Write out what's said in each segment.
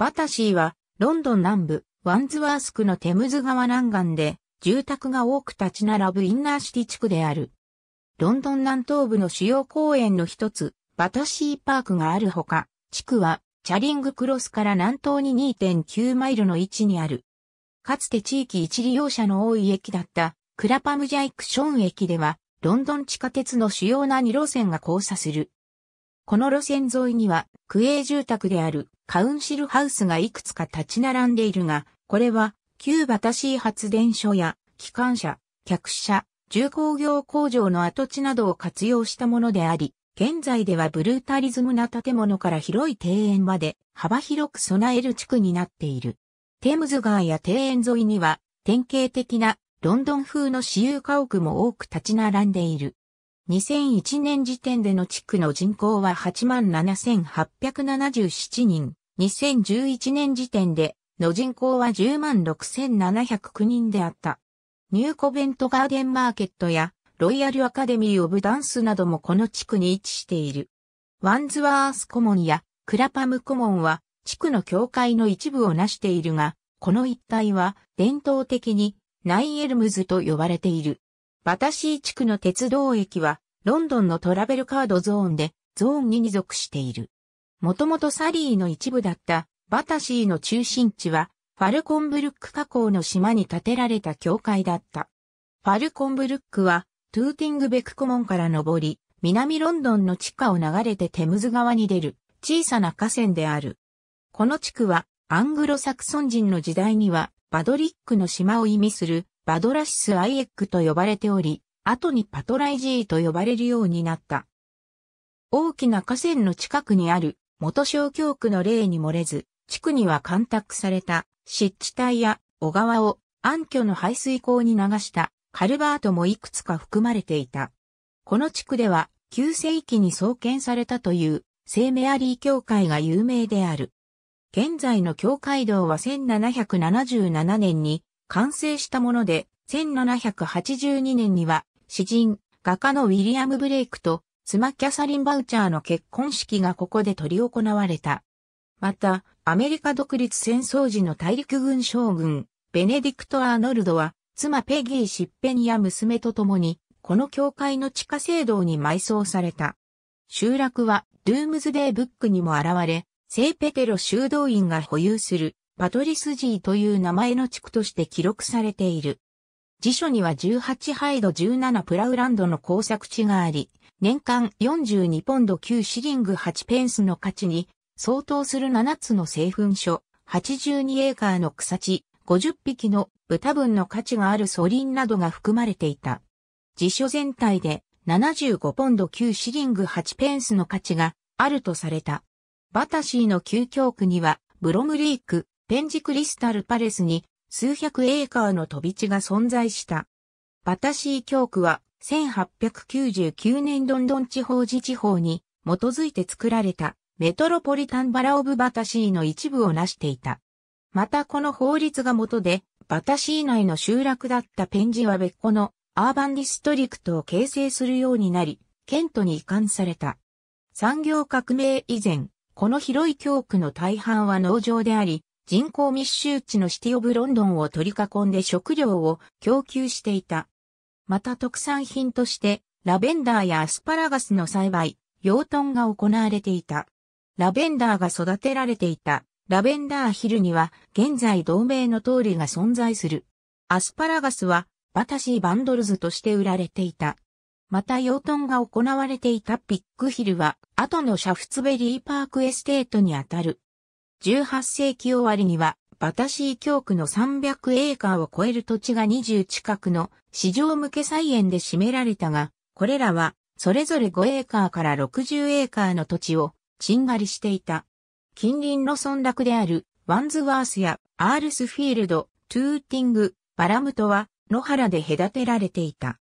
バタシーは、ロンドン南部、ワンズワース区のテムズ川南岸で、住宅が多く立ち並ぶインナーシティ地区である。ロンドン南東部の主要公園の一つ、バタシーパークがあるほか、地区は、チャリングクロスから南東に2.9マイルの位置にある。かつて地域一利用者の多い駅だった、クラパムジャイクション駅では、ロンドン地下鉄の主要な2路線が交差する。この路線沿いには、区営住宅であるカウンシルハウスがいくつか立ち並んでいるが、これは、旧バタシー発電所や、機関車、客車、重工業工場の跡地などを活用したものであり、現在ではブルータリズムな建物から広い庭園まで幅広く備える地区になっている。テムズ川や庭園沿いには典型的なロンドン風の私有家屋も多く立ち並んでいる。2001年時点での地区の人口は87,877人。2011年時点での人口は106,709人であった。ニューコベントガーデンマーケットやロイヤルアカデミー・オブ・ダンスなどもこの地区に位置している。ワンズワース・コモンやクラパム・コモンは地区の境界の一部を成しているが、この一帯は伝統的にナインエルムズと呼ばれている。バタシー地区の鉄道駅は、ロンドンのトラベルカードゾーンで、ゾーン2に属している。もともとサリーの一部だったバタシーの中心地は、ファルコンブルック河口の島に建てられた教会だった。ファルコンブルックは、トゥーティングベクコモンから登り、南ロンドンの地下を流れてテムズ川に出る小さな河川である。この地区は、アングロサクソン人の時代には、バドリックの島を意味するバドラシス・アイエックと呼ばれており、後にパトライジーと呼ばれるようになった。大きな河川の近くにある元小京区の例に漏れず、地区には干拓された湿地帯や小川を暗渠の排水溝に流したカルバートもいくつか含まれていた。この地区では9世紀に創建されたという聖メアリー教会が有名である。現在の教会堂は1777年に完成したもので、1782年には、詩人、画家のウィリアム・ブレイクと、妻キャサリン・バウチャーの結婚式がここで執り行われた。また、アメリカ独立戦争時の大陸軍将軍、ベネディクト・アーノルドは、妻ペギー・シッペンや娘と共に、この教会の地下聖堂に埋葬された。集落は、ドゥームズデーブックにも現れ、聖ペテロ修道院が保有するパトリスジーという名前の地区として記録されている。辞書には18ハイド17プラウランドの工作地があり、年間42ポンド9シリング8ペンスの価値に相当する7つの製粉所、82エーカーの草地、50匹の豚分の価値があるソリンなどが含まれていた。辞書全体で75ポンド9シリング8ペンスの価値があるとされた。バタシーの旧教区にはブロムリーク、ペンジクリスタルパレスに数百エーカーの飛び地が存在した。バタシー教区は1899年ロンドン地方自治法に基づいて作られたメトロポリタンバラオブバタシーの一部を成していた。またこの法律が元でバタシー内の集落だったペンジは別個のアーバンディストリクトを形成するようになり、ケントに移管された。産業革命以前、この広い教区の大半は農場であり、人口密集地のシティオブロンドンを取り囲んで食料を供給していた。また特産品として、ラベンダーやアスパラガスの栽培、養豚が行われていた。ラベンダーが育てられていた、ラベンダーヒルには、現在同盟の通りが存在する。アスパラガスは、バタシーバンドルズとして売られていた。また養豚が行われていたピックヒルは、後のシャフツベリーパークエステートにあたる。18世紀終わりには、バタシー教区の300エーカーを超える土地が20近くの市場向け菜園で占められたが、これらはそれぞれ5エーカーから60エーカーの土地をちんがりしていた。近隣の村落であるワンズワースやアールスフィールド、トゥーティング、バラムとは野原で隔てられていた。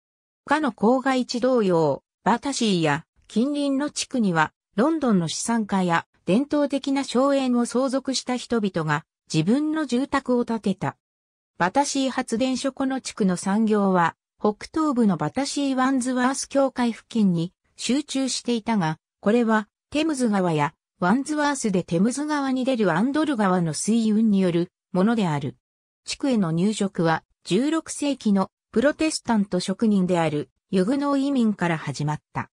他の郊外地同様、バタシーや近隣の地区にはロンドンの資産家や伝統的な荘園を相続した人々が自分の住宅を建てた。バタシー発電所この地区の産業は、北東部のバタシーワンズワース境界付近に集中していたが、これはテムズ川やワンズワースでテムズ川に出るアンドル川の水運によるものである。地区への入植は16世紀のプロテスタント職人であるユグノー移民から始まった。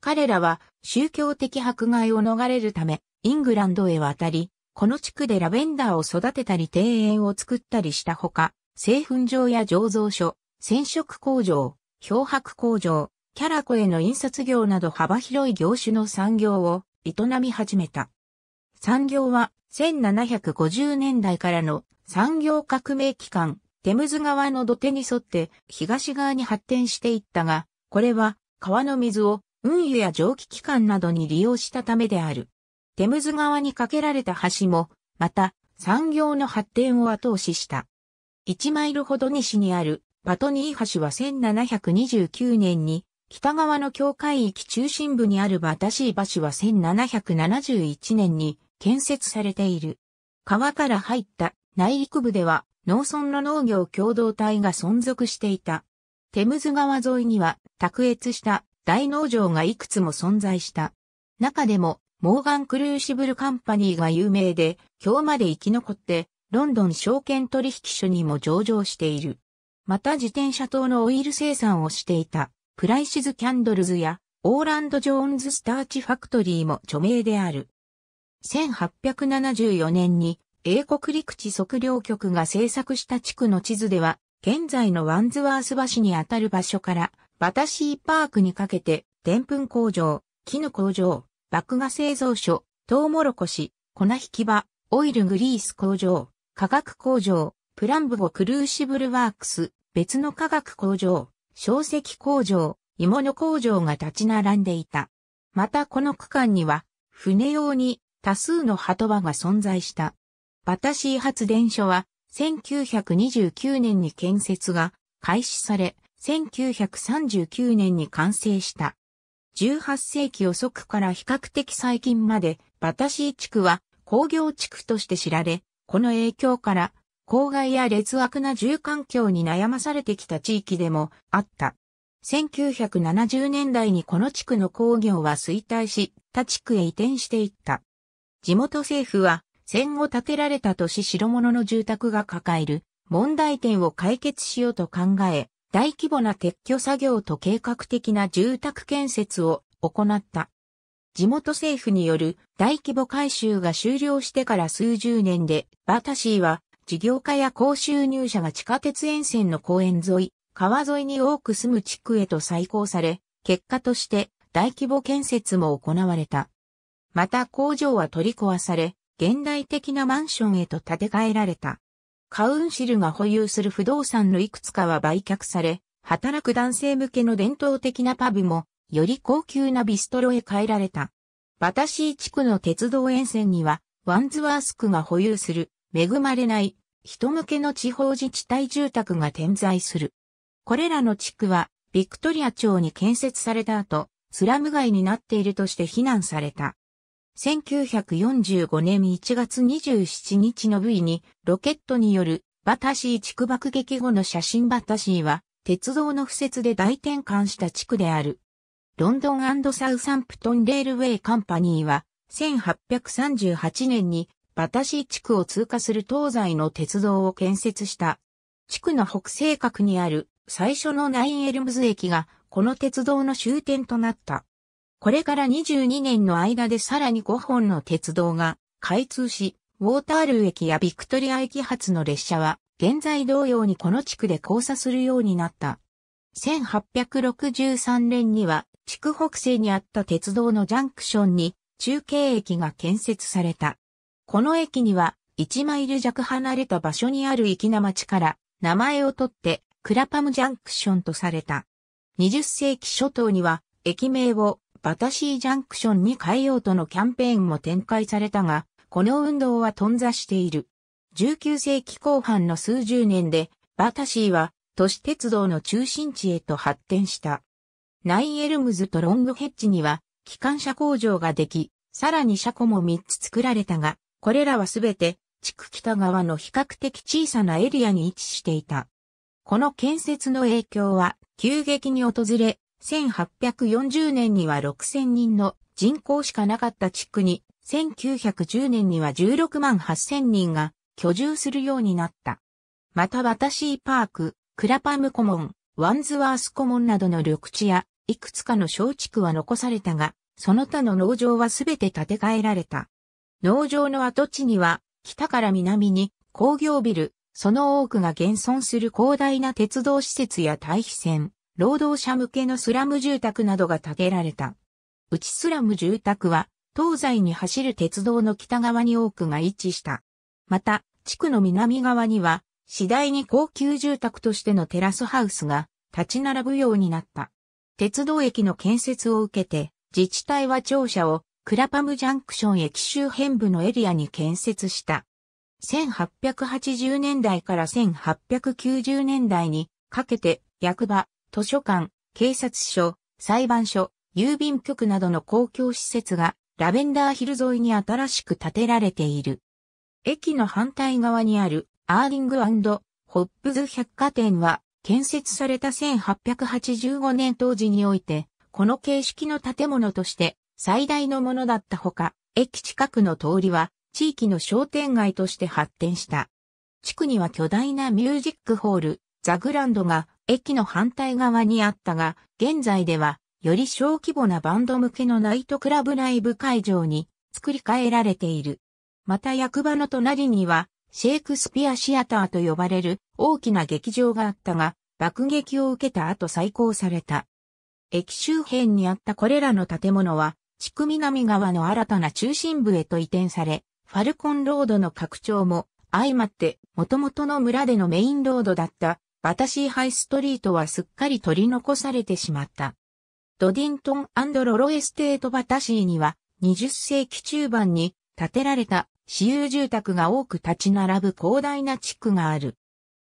彼らは宗教的迫害を逃れるため、イングランドへ渡り、この地区でラベンダーを育てたり庭園を作ったりしたほか、製粉場や醸造所、染色工場、漂白工場、キャラコへの印刷業など幅広い業種の産業を営み始めた。産業は1750年代からの産業革命期間、テムズ川の土手に沿って東側に発展していったが、これは川の水を運輸や蒸気機関などに利用したためである。テムズ川に架けられた橋も、また、産業の発展を後押しした。1マイルほど西にあるパトニー橋は1729年に、北側の境界域中心部にあるバタシー橋は1771年に建設されている。川から入った内陸部では農村の農業共同体が存続していた。テムズ川沿いには卓越した大農場がいくつも存在した。中でも、モーガン・クルーシブル・カンパニーが有名で、今日まで生き残って、ロンドン証券取引所にも上場している。また自転車等のオイル生産をしていた、プライシズ・キャンドルズや、オーランド・ジョーンズ・スターチ・ファクトリーも著名である。1874年に英国陸地測量局が制作した地区の地図では、現在のワンズワース橋にあたる場所からバタシーパークにかけて、でんぷん工場、絹工場、麦芽製造所、トウモロコシ、粉引き場、オイルグリース工場、化学工場、プランブゴクルーシブルワークス、別の化学工場、小石工場、鋳物工場が立ち並んでいた。またこの区間には、船用に多数の波止場が存在した。バタシー発電所は、1929年に建設が開始され、1939年に完成した。18世紀遅くから比較的最近まで、バタシー地区は工業地区として知られ、この影響から、公害や劣悪な住環境に悩まされてきた地域でもあった。1970年代にこの地区の工業は衰退し、他地区へ移転していった。地元政府は戦後建てられた都市白物の住宅が抱える問題点を解決しようと考え、大規模な撤去作業と計画的な住宅建設を行った。地元政府による大規模改修が終了してから数十年で、バタシーは事業家や高収入者が地下鉄沿線の公園沿い、川沿いに多く住む地区へと再興され、結果として大規模建設も行われた。また工場は取り壊され、現代的なマンションへと建て替えられた。カウンシルが保有する不動産のいくつかは売却され、働く男性向けの伝統的なパブも、より高級なビストロへ変えられた。バタシー地区の鉄道沿線には、ワンズワースクが保有する、恵まれない、人向けの地方自治体住宅が点在する。これらの地区は、ビクトリア町に建設された後、スラム街になっているとして非難された。1945年1月27日の V に、ロケットによるバタシー地区爆撃後の写真バタシーは、鉄道の敷設で大転換した地区である。ロンドンサウサンプトンレールウェイカンパニーは、1838年にバタシー地区を通過する東西の鉄道を建設した。地区の北西角にある最初のナインエルムズ駅が、この鉄道の終点となった。これから22年の間でさらに5本の鉄道が開通し、ウォータールー駅やビクトリア駅発の列車は、現在同様にこの地区で交差するようになった。1863年には、地区北西にあった鉄道のジャンクションに、中継駅が建設された。この駅には、1マイル弱離れた場所にある粋な町から、名前を取って、クラパムジャンクションとされた。20世紀初頭には、駅名をバタシージャンクションに変えようとのキャンペーンも展開されたが、この運動は頓挫している。19世紀後半の数十年で、バタシーは都市鉄道の中心地へと発展した。ナイエルムズとロングヘッジには、機関車工場ができ、さらに車庫も3つ作られたが、これらはすべて、地区北側の比較的小さなエリアに位置していた。この建設の影響は、急激に訪れ、1840年には6000人の人口しかなかった地区に、1910年には16万8000人が居住するようになった。また私、タシーパーク、クラパムコモン、ワンズワースコモンなどの緑地や、いくつかの小地区は残されたが、その他の農場はすべて建て替えられた。農場の跡地には、北から南に工業ビル、その多くが現存する広大な鉄道施設や対比線、労働者向けのスラム住宅などが建てられた。内スラム住宅は、東西に走る鉄道の北側に多くが位置した。また、地区の南側には、次第に高級住宅としてのテラスハウスが立ち並ぶようになった。鉄道駅の建設を受けて、自治体は庁舎をクラパムジャンクション駅周辺部のエリアに建設した。1880年代から1890年代にかけて役場、図書館、警察署、裁判所、郵便局などの公共施設がラベンダーヒル沿いに新しく建てられている。駅の反対側にあるアーリングホップズ百貨店は建設された1885年当時において、この形式の建物として最大のものだったほか、駅近くの通りは地域の商店街として発展した。地区には巨大なミュージックホール、ザグランドが駅の反対側にあったが、現在ではより小規模なバンド向けのナイトクラブライブ会場に作り変えられている。また役場の隣にはシェイクスピアシアターと呼ばれる大きな劇場があったが、爆撃を受けた後再興された。駅周辺にあったこれらの建物は、地区南側の新たな中心部へと移転され、ファルコンロードの拡張も相まって元々の村でのメインロードだったバタシーハイストリートはすっかり取り残されてしまった。ドディントンロロエステートバタシーには20世紀中盤に建てられた私有住宅が多く立ち並ぶ広大な地区がある。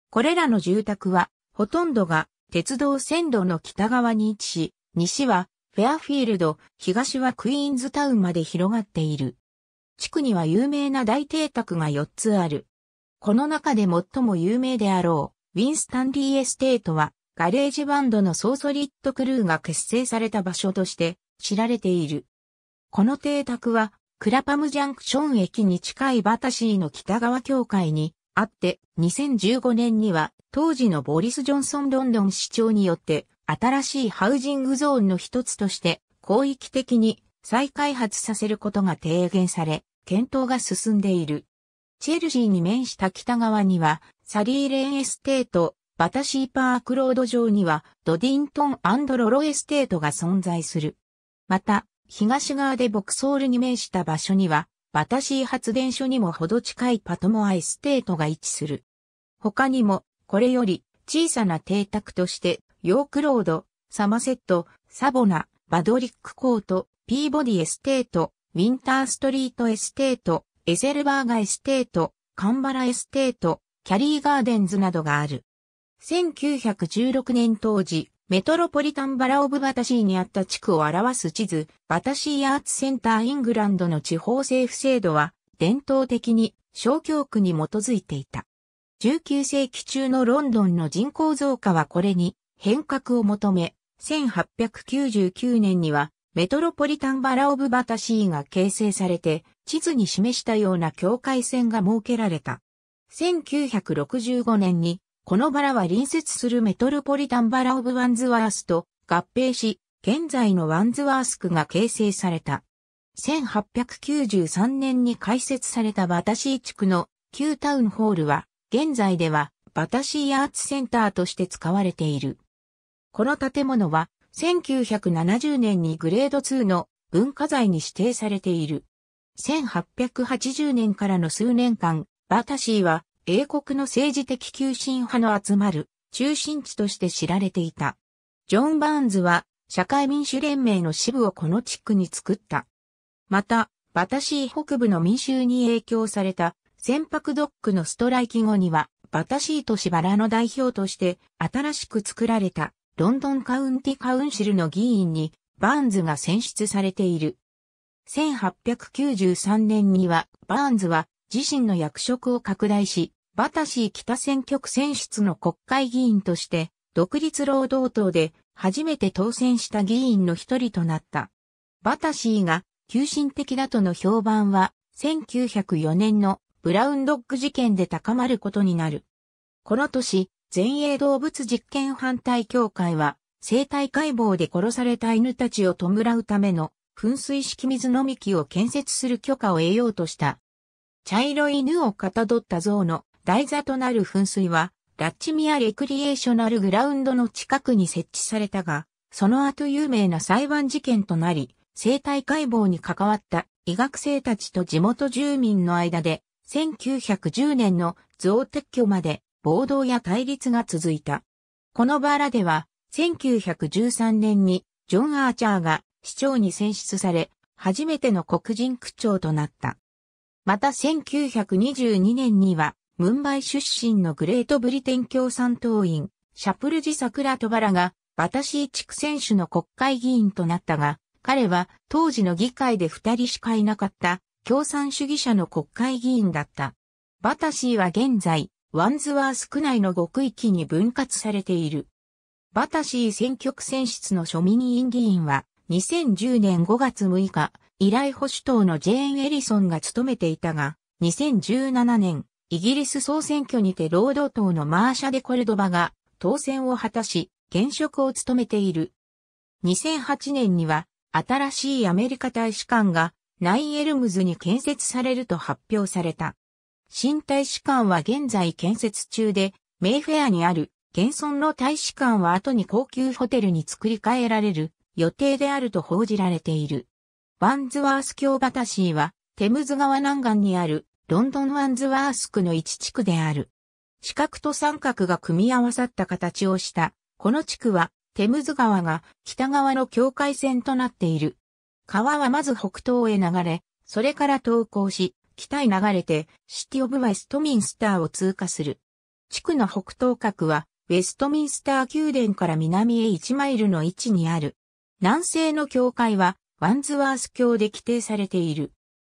これらの住宅はほとんどが鉄道線路の北側に位置し、西はフェアフィールド、東はクイーンズタウンまで広がっている。地区には有名な大邸宅が4つある。この中で最も有名であろう。ウィンスタンリーエステートは、ガレージバンドのソーソリッドクルーが結成された場所として知られている。この邸宅は、クラパムジャンクション駅に近いバタシーの北側境界にあって、2015年には当時のボリス・ジョンソン・ロンドン市長によって新しいハウジングゾーンの一つとして広域的に再開発させることが提言され、検討が進んでいる。チェルシーに面した北側にはサリーレーンエステート、バタシーパークロード上にはドディントンロロエステートが存在する。また、東側でボクソールに面した場所には、バタシー発電所にもほど近いパトモアエステートが位置する。他にも、これより小さな邸宅として、ヨークロード、サマセット、サボナ、バドリックコート、ピーボディエステート、ウィンターストリートエステート、エセルバーガエステート、カンバラエステート、キャリーガーデンズなどがある。1916年当時、メトロポリタンバラオブバタシーにあった地区を表す地図、バタシーアーツセンターイングランドの地方政府制度は、伝統的に小教区に基づいていた。19世紀中のロンドンの人口増加はこれに変革を求め、1899年にはメトロポリタンバラオブバタシーが形成されて、地図に示したような境界線が設けられた。1965年に、このバラは隣接するメトロポリタンバラオブワンズワースと合併し、現在のワンズワース区が形成された。1893年に開設されたバタシー地区の旧タウンホールは、現在ではバタシーアーツセンターとして使われている。この建物は、1970年にグレード2の文化財に指定されている。1880年からの数年間、バタシーは英国の政治的急進派の集まる中心地として知られていた。ジョン・バーンズは社会民主連盟の支部をこの地区に作った。また、バタシー北部の民衆に影響された船舶ドックのストライキ後には、バタシーとシバラの代表として新しく作られたロンドンカウンティカウンシルの議員にバーンズが選出されている。1893年にはバーンズは自身の役職を拡大し、バタシー北選挙区選出の国会議員として、独立労働党で初めて当選した議員の一人となった。バタシーが求心的だとの評判は、1904年のブラウンドッグ事件で高まることになる。この年、全英動物実験反対協会は、生体解剖で殺された犬たちを弔うための、噴水式水飲み機を建設する許可を得ようとした。茶色い犬をかたどった像の台座となる噴水は、ラッチミアレクリエーショナルグラウンドの近くに設置されたが、その後有名な裁判事件となり、生体解剖に関わった医学生たちと地元住民の間で、1910年の像撤去まで暴動や対立が続いた。このバラでは、1913年にジョン・アーチャーが市長に選出され、初めての黒人区長となった。また1922年には、ムンバイ出身のグレートブリテン共産党員、シャプルジ・サクラトバラが、バタシー地区選手の国会議員となったが、彼は当時の議会で二人しかいなかった共産主義者の国会議員だった。バタシーは現在、ワンズワース区内の極域に分割されている。バタシー選挙区選出の庶民委員議員は2010年5月6日、依頼保守党のジェーン・エリソンが務めていたが、2017年、イギリス総選挙にて労働党のマーシャ・デ・コルドバが当選を果たし、現職を務めている。2008年には、新しいアメリカ大使館がナインエルムズに建設されると発表された。新大使館は現在建設中で、メイフェアにある現存の大使館は後に高級ホテルに作り替えられる予定であると報じられている。ワンズワース橋バタシーは、テムズ川南岸にある、ロンドンワンズワース区の一地区である。四角と三角が組み合わさった形をした、この地区は、テムズ川が北側の境界線となっている。川はまず北東へ流れ、それから東行し、北へ流れて、シティ・オブ・ウェストミンスターを通過する。地区の北東角は、ウェストミンスター宮殿から南へ1マイルの位置にある。南西の境界は、ワンズワース橋で規定されている。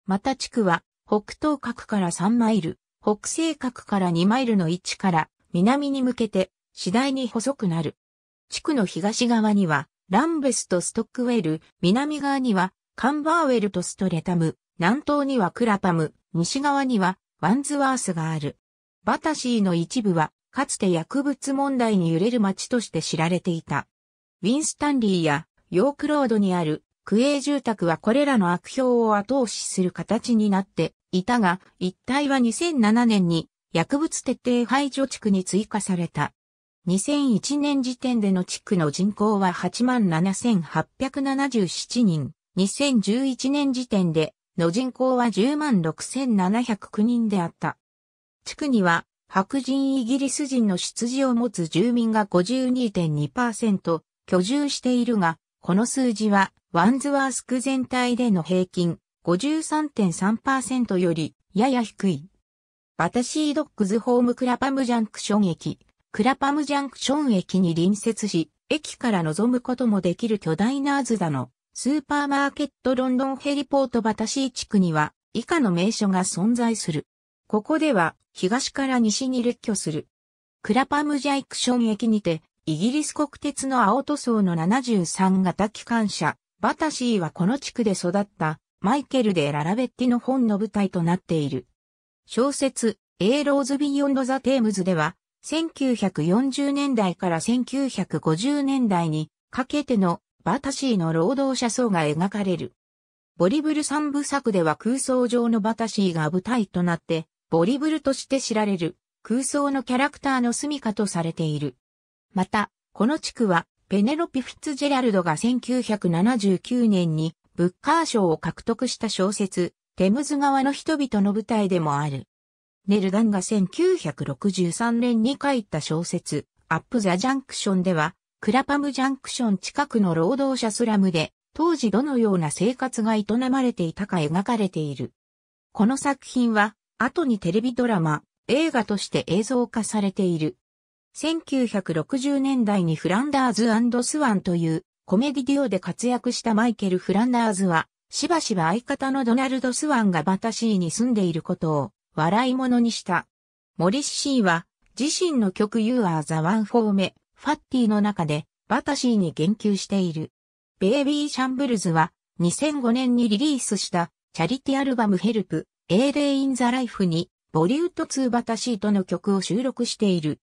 また地区は、北東角から3マイル、北西角から2マイルの位置から南に向けて次第に細くなる。地区の東側にはランベスとストックウェル、南側にはカンバーウェルとストレタム、南東にはクラパム、西側にはワンズワースがある。バタシーの一部はかつて薬物問題に揺れる町として知られていた。ウィンスタンリーやヨークロードにある区営住宅はこれらの悪評を後押しする形になっていたが、一帯は2007年に薬物徹底排除地区に追加された。2001年時点での地区の人口は87,877人。2011年時点での人口は106,709人であった。地区には白人イギリス人の出自を持つ住民が52.2%居住しているが、この数字はワンズワースク全体での平均53.3%よりやや低い。バタシードックズホームクラパムジャンクション駅、クラパムジャンクション駅に隣接し、駅から望むこともできる巨大なアズダのスーパーマーケットロンドンヘリポートバタシー地区には以下の名所が存在する。ここでは東から西に列挙する。クラパムジャンクション駅にてイギリス国鉄の青塗装の73型機関車バタシーはこの地区で育ったマイケル・デ・ララベッティの本の舞台となっている。小説、A Rose Beyond the Thames では、1940年代から1950年代にかけてのバタシーの労働者層が描かれる。ボリブル三部作では空想上のバタシーが舞台となって、ボリブルとして知られる空想のキャラクターの住処とされている。また、この地区はペネロピ・フィッツジェラルドが1979年にブッカー賞を獲得した小説、テムズ川の人々の舞台でもある。ネルダンが1963年に書いた小説、アップ・ザ・ジャンクションでは、クラパム・ジャンクション近くの労働者スラムで、当時どのような生活が営まれていたか描かれている。この作品は、後にテレビドラマ、映画として映像化されている。1960年代にフランダーズスワンというコメディデュオで活躍したマイケル・フランダーズは、しばしば相方のドナルド・スワンがバタシーに住んでいることを笑い物にした。モリッシーは自身の曲 You are the one for me, ファッティの中でバタシーに言及している。ベイビー・シャンブルズは2005年にリリースしたチャリティアルバムヘルプ、A Day in the Life にボリュート2バタシーとの曲を収録している。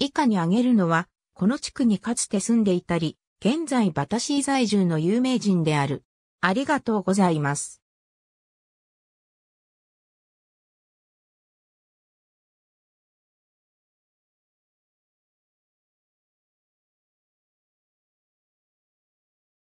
以下に挙げるのは、この地区にかつて住んでいたり、現在バタシー在住の有名人である。ありがとうございます。